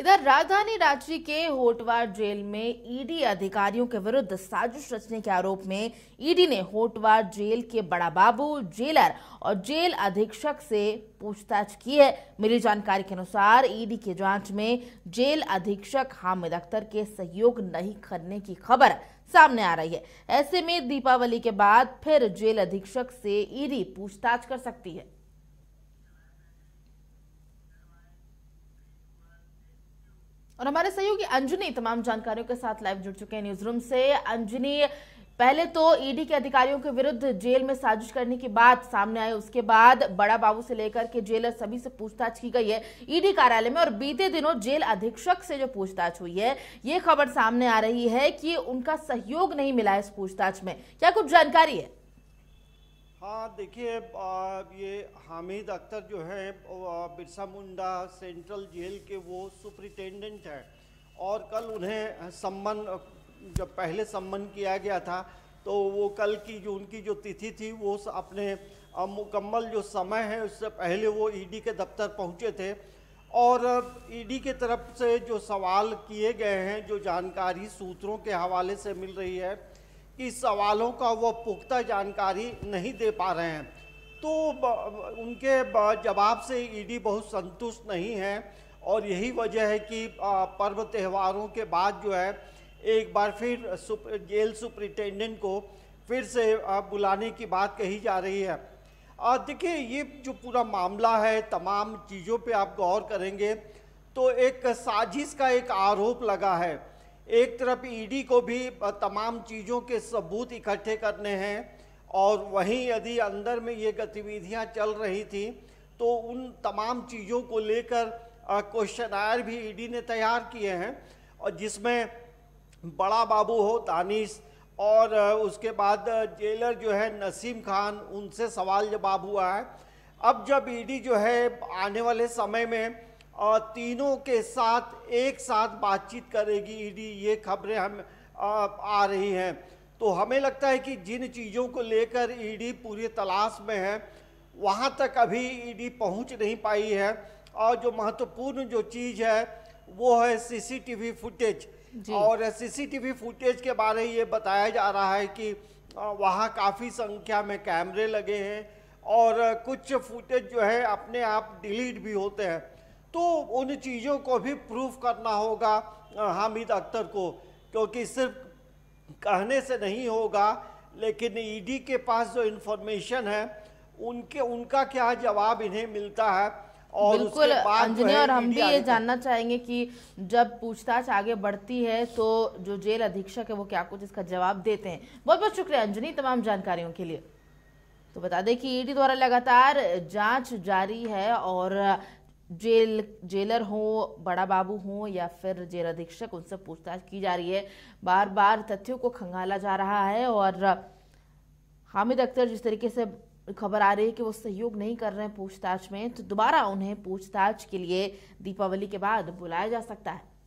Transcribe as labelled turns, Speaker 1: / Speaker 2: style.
Speaker 1: इधर राजधानी रांची के होटवार जेल में ईडी अधिकारियों के विरुद्ध साजिश रचने के आरोप में ईडी ने होटवार जेल के बड़ा बाबू जेलर और जेल अधीक्षक से पूछताछ की है मिली जानकारी के अनुसार ईडी की जांच में जेल अधीक्षक हामिद अख्तर के सहयोग नहीं करने की खबर सामने आ रही है ऐसे में दीपावली के बाद फिर जेल अधीक्षक से ईडी पूछताछ कर सकती है और हमारे सहयोगी अंजनी तमाम जानकारियों के साथ लाइव जुड़ चुके हैं न्यूज रूम से अंजनी पहले तो ईडी e के अधिकारियों के विरुद्ध जेल में साजिश करने की बात सामने आई उसके बाद बड़ा बाबू से लेकर के जेलर सभी से पूछताछ की गई है ईडी e कार्यालय में और बीते दिनों जेल अधीक्षक से जो पूछताछ हुई है ये खबर सामने आ रही है कि उनका सहयोग नहीं मिला है इस पूछताछ में क्या कुछ जानकारी है
Speaker 2: हाँ देखिए ये हामिद अख्तर जो है बिरसा मुंडा सेंट्रल जेल के वो सुप्रिटेंडेंट हैं और कल उन्हें सम्मन जब पहले सम्मन किया गया था तो वो कल की जो उनकी जो तिथि थी वो अपने मुकम्मल जो समय है उससे पहले वो ईडी के दफ्तर पहुँचे थे और ईडी के तरफ से जो सवाल किए गए हैं जो जानकारी सूत्रों के हवाले से मिल रही है कि सवालों का वो पुख्ता जानकारी नहीं दे पा रहे हैं तो उनके जवाब से ईडी बहुत संतुष्ट नहीं है और यही वजह है कि पर्व त्योहारों के बाद जो है एक बार फिर सुप, जेल सुप्रिटेंडेंट को फिर से बुलाने की बात कही जा रही है देखिए ये जो पूरा मामला है तमाम चीज़ों पे आप गौर करेंगे तो एक साजिश का एक आरोप लगा है एक तरफ ईडी को भी तमाम चीज़ों के सबूत इकट्ठे करने हैं और वहीं यदि अंदर में ये गतिविधियां चल रही थी तो उन तमाम चीज़ों को लेकर क्वेश्चन आयर भी ईडी ने तैयार किए हैं और जिसमें बड़ा बाबू हो दानिश और उसके बाद जेलर जो है नसीम खान उनसे सवाल जवाब हुआ है अब जब ईडी जो है आने वाले समय में और तीनों के साथ एक साथ बातचीत करेगी ईडी ये खबरें हम आ रही हैं तो हमें लगता है कि जिन चीज़ों को लेकर ईडी पूरी तलाश में है वहाँ तक अभी ईडी पहुँच नहीं पाई है और जो महत्वपूर्ण जो चीज़ है वो है सीसीटीवी फुटेज और सीसीटीवी फुटेज के बारे में ये बताया जा रहा है कि वहाँ काफ़ी संख्या में कैमरे लगे हैं और कुछ फुटेज जो है अपने आप डिलीट भी होते हैं तो उन चीज़ों को भी प्रूफ करना होगा हामिद अख्तर को क्योंकि सिर्फ कहने से नहीं होगा लेकिन ईडी e के पास जो इन्फॉर्मेशन है उनके उनका क्या जवाब इन्हें मिलता है और बिल्कुल अंजनी और e हम भी ये जानना
Speaker 1: चाहेंगे कि जब पूछताछ आगे बढ़ती है तो जो जेल अधीक्षक है वो क्या कुछ इसका जवाब देते हैं बहुत बहुत शुक्रिया अंजनी तमाम जानकारियों के लिए तो बता दें कि ईडी e द्वारा लगातार जांच जारी है और जेल जेलर हो बड़ा बाबू हो या फिर जेल अधीक्षक उनसे पूछताछ की जा रही है बार बार तथ्यों को खंगाला जा रहा है और हामिद अख्तर जिस तरीके से खबर आ रही है कि वो सहयोग नहीं कर रहे हैं पूछताछ में तो दोबारा उन्हें पूछताछ के लिए दीपावली के बाद बुलाया जा सकता है